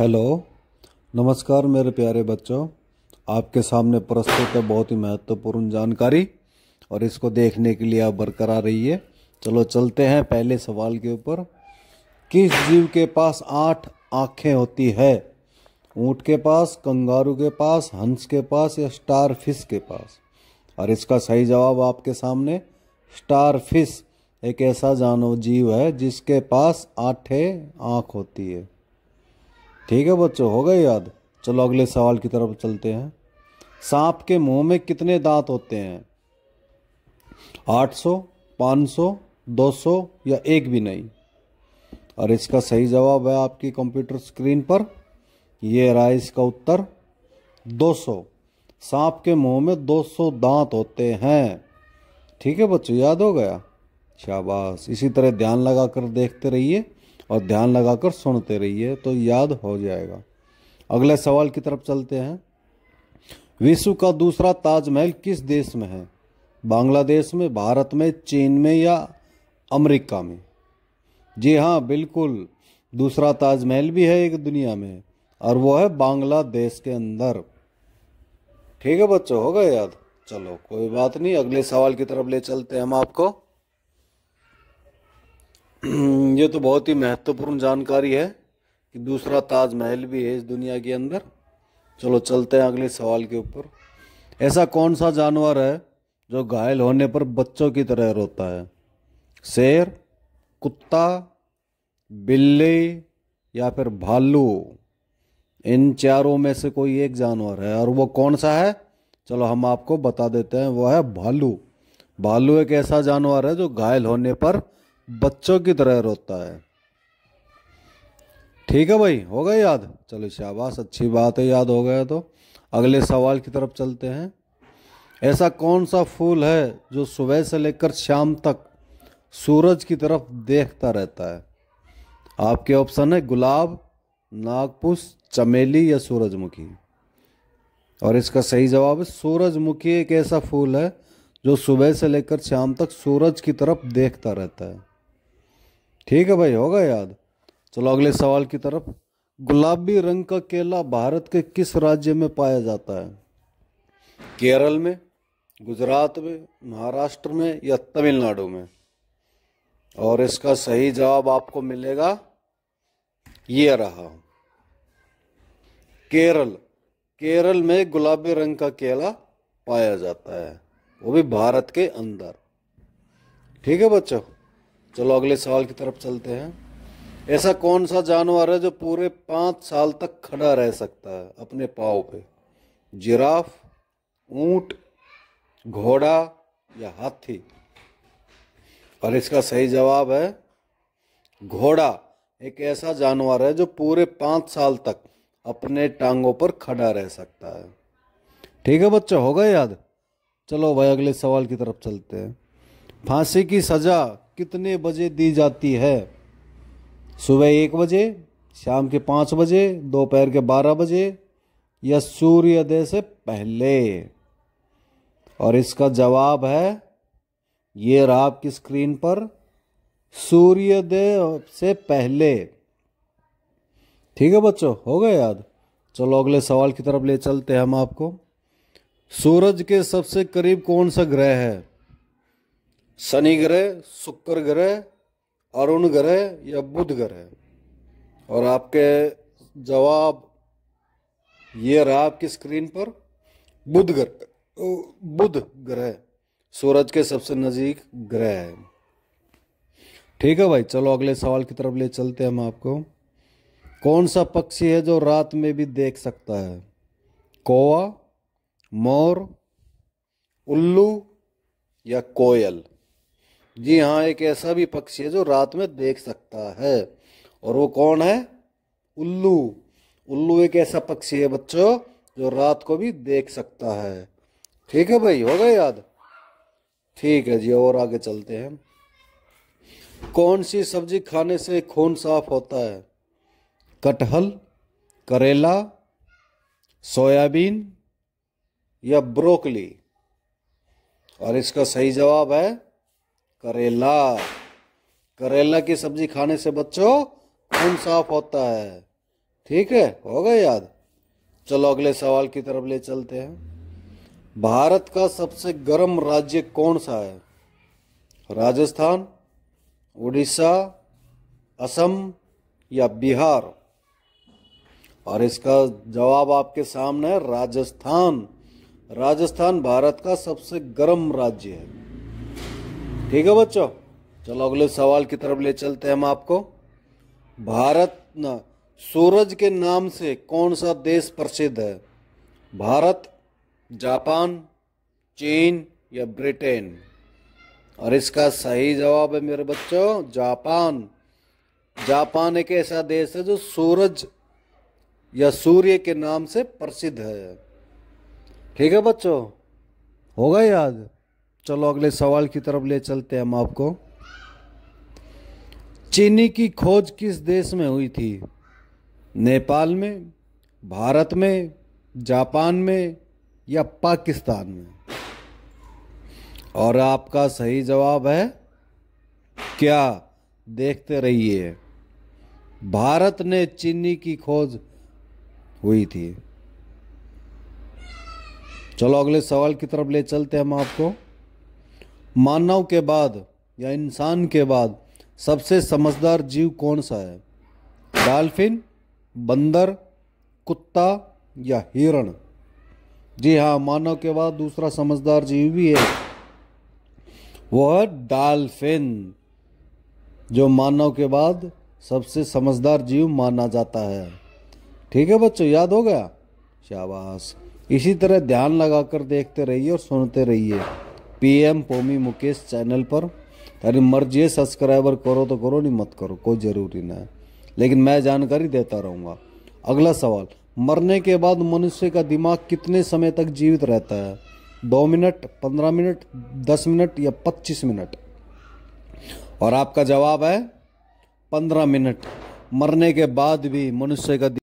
hello नमस्कार मेरे प्यारे बच्चों आपके सामने प्रस्तुत है बहुत ही महत्वपूर्ण जानकारी और इसको देखने के लिए आप बरकरार रहिए चलो चलते हैं पहले सवाल के ऊपर किस जीव के पास आठ आँखें होती है ऊँट के पास कंगारू के पास हंस के पास या स्टार फिश के पास और इसका सही जवाब आपके सामने स्टार फिश एक ऐसा जानव जीव है जिसके पास आठे आँख होती है ठीक है बच्चों हो गए याद चलो अगले सवाल की तरफ चलते हैं सांप के मुंह में कितने दांत होते हैं 800, 500, 200 या एक भी नहीं और इसका सही जवाब है आपकी कंप्यूटर स्क्रीन पर यह रहा इसका उत्तर 200 सांप के मुंह में 200 दांत होते हैं ठीक है बच्चों याद हो गया शाबाश इसी तरह ध्यान लगा कर देखते रहिए और ध्यान लगाकर सुनते रहिए तो याद हो जाएगा अगले सवाल की तरफ चलते हैं विश्व का दूसरा ताजमहल किस देश में है बांग्लादेश में भारत में चीन में या अमेरिका में जी हाँ बिल्कुल दूसरा ताजमहल भी है एक दुनिया में और वो है बांग्लादेश के अंदर ठीक है बच्चों हो गए याद चलो कोई बात नहीं अगले सवाल की तरफ ले चलते हैं हम आपको ये तो बहुत ही महत्वपूर्ण जानकारी है कि दूसरा ताजमहल भी है इस दुनिया के अंदर चलो चलते हैं अगले सवाल के ऊपर ऐसा कौन सा जानवर है जो घायल होने पर बच्चों की तरह रोता है शेर कुत्ता बिल्ली या फिर भालू इन चारों में से कोई एक जानवर है और वो कौन सा है चलो हम आपको बता देते हैं वो है भालू भालू एक ऐसा जानवर है जो घायल होने पर बच्चों की तरह रोता है ठीक है भाई हो गया याद चलो शाबाश अच्छी बात है याद हो गया तो अगले सवाल की तरफ चलते हैं ऐसा कौन सा फूल है जो सुबह से लेकर शाम तक सूरज की तरफ देखता रहता है आपके ऑप्शन है गुलाब नागपुस चमेली या सूरजमुखी और इसका सही जवाब है सूरजमुखी एक ऐसा फूल है जो सुबह से लेकर शाम तक सूरज की तरफ देखता रहता है ठीक है भाई होगा याद चलो अगले सवाल की तरफ गुलाबी रंग का केला भारत के किस राज्य में पाया जाता है केरल में गुजरात में महाराष्ट्र में या तमिलनाडु में और इसका सही जवाब आपको मिलेगा ये रहा केरल केरल में गुलाबी रंग का केला पाया जाता है वो भी भारत के अंदर ठीक है बच्चों चलो अगले सवाल की तरफ चलते हैं ऐसा कौन सा जानवर है जो पूरे पांच साल तक खड़ा रह सकता है अपने पाव पे जिराफ ऊंट घोड़ा या हाथी और इसका सही जवाब है घोड़ा एक ऐसा जानवर है जो पूरे पांच साल तक अपने टांगों पर खड़ा रह सकता है ठीक है बच्चा होगा याद चलो भाई अगले सवाल की तरफ चलते हैं फांसी की सज़ा कितने बजे दी जाती है सुबह एक बजे शाम के पाँच बजे दोपहर के बारह बजे या सूर्योदय से पहले और इसका जवाब है ये रहा आपकी स्क्रीन पर सूर्योदय से पहले ठीक है बच्चों हो गए याद चलो अगले सवाल की तरफ ले चलते हैं हम आपको सूरज के सबसे करीब कौन सा ग्रह है शनि ग्रह शुक्र ग्रह अरुण ग्रह या बुध ग्रह और आपके जवाब ये रहा आपकी स्क्रीन पर बुध ग्रह बुध ग्रह सूरज के सबसे नज़दीक ग्रह है ठीक है भाई चलो अगले सवाल की तरफ ले चलते हैं हम आपको कौन सा पक्षी है जो रात में भी देख सकता है कौआ मोर उल्लू या कोयल जी हाँ एक ऐसा भी पक्षी है जो रात में देख सकता है और वो कौन है उल्लू उल्लू एक ऐसा पक्षी है बच्चों जो रात को भी देख सकता है ठीक है भाई हो गए याद ठीक है जी और आगे चलते हैं कौन सी सब्जी खाने से खून साफ होता है कटहल करेला सोयाबीन या ब्रोकली और इसका सही जवाब है करेला करेला की सब्जी खाने से बच्चों खून साफ होता है ठीक है हो गया याद चलो अगले सवाल की तरफ ले चलते हैं भारत का सबसे गर्म राज्य कौन सा है राजस्थान उड़ीसा असम या बिहार और इसका जवाब आपके सामने है राजस्थान राजस्थान भारत का सबसे गर्म राज्य है ठीक है बच्चों चलो अगले सवाल की तरफ ले चलते हैं हम आपको भारत न सूरज के नाम से कौन सा देश प्रसिद्ध है भारत जापान चीन या ब्रिटेन और इसका सही जवाब है मेरे बच्चों जापान जापान एक ऐसा देश है जो सूरज या सूर्य के नाम से प्रसिद्ध है ठीक है बच्चों होगा याद चलो अगले सवाल की तरफ ले चलते हैं हम आपको चीनी की खोज किस देश में हुई थी नेपाल में भारत में जापान में या पाकिस्तान में और आपका सही जवाब है क्या देखते रहिए भारत ने चीनी की खोज हुई थी चलो अगले सवाल की तरफ ले चलते हैं हम आपको मानव के बाद या इंसान के बाद सबसे समझदार जीव कौन सा है डाल्फिन बंदर कुत्ता या हिरण जी हाँ मानव के बाद दूसरा समझदार जीव भी है वो है डाल्फिन जो मानव के बाद सबसे समझदार जीव माना जाता है ठीक है बच्चों याद हो गया शाबाश इसी तरह ध्यान लगाकर देखते रहिए और सुनते रहिए पीएम पोमी मुकेश चैनल पर अरे मर्जी सब्सक्राइबर करो तो करो नहीं मत करो कोई ज़रूरी ना है लेकिन मैं जानकारी देता रहूँगा अगला सवाल मरने के बाद मनुष्य का दिमाग कितने समय तक जीवित रहता है दो मिनट पंद्रह मिनट दस मिनट या पच्चीस मिनट और आपका जवाब है पंद्रह मिनट मरने के बाद भी मनुष्य का